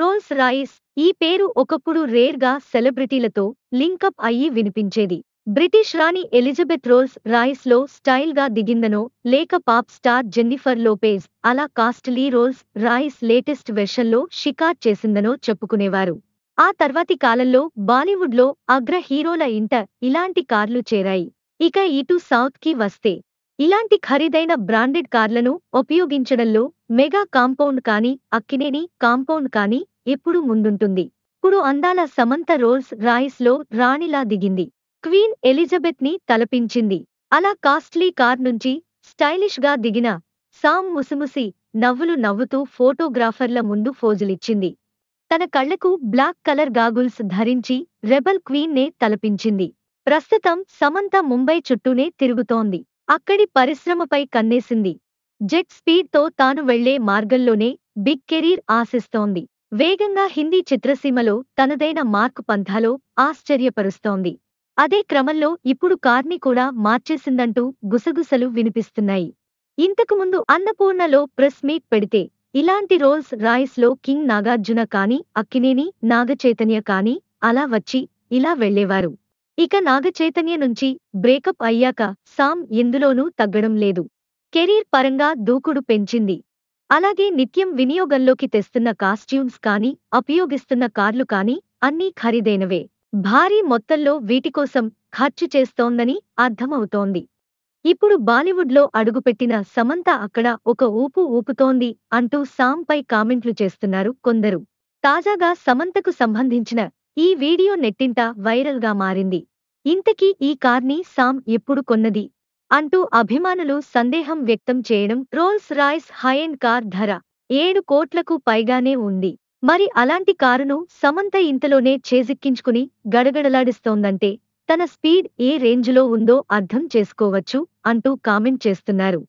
Rolls Royce ఈ పేరు ఒకప్పుడు రేర్గా సెలబ్రిటీలతో లింకప్ అయ్యి వినిపించేది బ్రిటిష్ రాణి ఎలిజబెత్ రోల్స్ రాయిస్లో స్టైల్గా దిగిందనో లేక పాప్ స్టార్ జెన్నిఫర్ లోపేజ్ అలా కాస్ట్లీ రోల్స్ రాయిస్ లేటెస్ట్ వెర్షన్లో షికార్ చేసిందనో చెప్పుకునేవారు ఆ తర్వాతి కాలంలో బాలీవుడ్లో అగ్ర హీరోల ఇంట ఇలాంటి కార్లు చేరాయి ఇక ఇటు సౌత్కి వస్తే ఇలాంటి ఖరీదైన బ్రాండెడ్ కార్లను ఉపయోగించడంలో మెగా కాంపౌండ్ కానీ అక్కినేని కాంపౌండ్ కానీ ఎప్పుడు ముందుంటుంది ఇప్పుడు అందాల సమంత రోల్స్ రాయిస్ లో రాణిలా దిగింది క్వీన్ ఎలిజబెత్ ని తలపించింది అలా కాస్ట్లీ కార్ నుంచి స్టైలిష్ గా దిగిన సామ్ ముసిముసి నవ్వులు నవ్వుతూ ఫోటోగ్రాఫర్ల ముందు ఫోజులిచ్చింది తన కళ్లకు బ్లాక్ కలర్ గాగుల్స్ ధరించి రెబల్ క్వీన్ నే తలపించింది ప్రస్తుతం సమంత ముంబై చుట్టూనే తిరుగుతోంది అక్కడి పరిశ్రమపై కన్నేసింది జెట్ స్పీడ్తో తాను వెళ్లే మార్గంలోనే బిగ్ కెరీర్ ఆశిస్తోంది వేగంగా హిందీ చిత్రసీమలో తనదైన మార్క్ పంథాలో ఆశ్చర్యపరుస్తోంది అదే క్రమంలో ఇప్పుడు కార్ని కూడా మార్చేసిందంటూ గుసగుసలు వినిపిస్తున్నాయి ఇంతకుముందు అన్నపూర్ణలో ప్రెస్ మీట్ పెడితే ఇలాంటి రోల్స్ రాయిస్లో కింగ్ నాగార్జున కాని అక్కినేని నాగచైతన్య కాని అలా వచ్చి ఇలా వెళ్లేవారు ఇక నాగచైతన్య నుంచి బ్రేకప్ అయ్యాక సామ్ ఎందులోనూ తగ్గడం లేదు కెరీర్ పరంగా దూకుడు పెంచింది అలాగే నిత్యం వినియోగంలోకి తెస్తున్న కాస్ట్యూమ్స్ కానీ ఉపయోగిస్తున్న కార్లు కానీ అన్నీ ఖరీదైనవే భారీ మొత్తంలో వీటికోసం ఖర్చు చేస్తోందని అర్థమవుతోంది ఇప్పుడు బాలీవుడ్లో అడుగుపెట్టిన సమంత అక్కడ ఒక ఊపు ఊపుతోంది అంటూ సామ్పై కామెంట్లు చేస్తున్నారు కొందరు తాజాగా సమంతకు సంబంధించిన ఈ వీడియో నెట్టింట వైరల్గా మారింది ఇంతకీ ఈ కార్ని సామ్ ఎప్పుడు కొన్నది అంటూ అభిమానులు సందేహం వ్యక్తం చేయడం రోల్స్ రాయ్స్ హైఎండ్ కార్ ధర ఏడు కోట్లకు పైగానే ఉంది మరి అలాంటి కారును సమంత ఇంతలోనే చేజిక్కించుకుని గడగడలాడిస్తోందంటే తన స్పీడ్ ఏ రేంజ్లో ఉందో అర్థం చేసుకోవచ్చు అంటూ కామెంట్ చేస్తున్నారు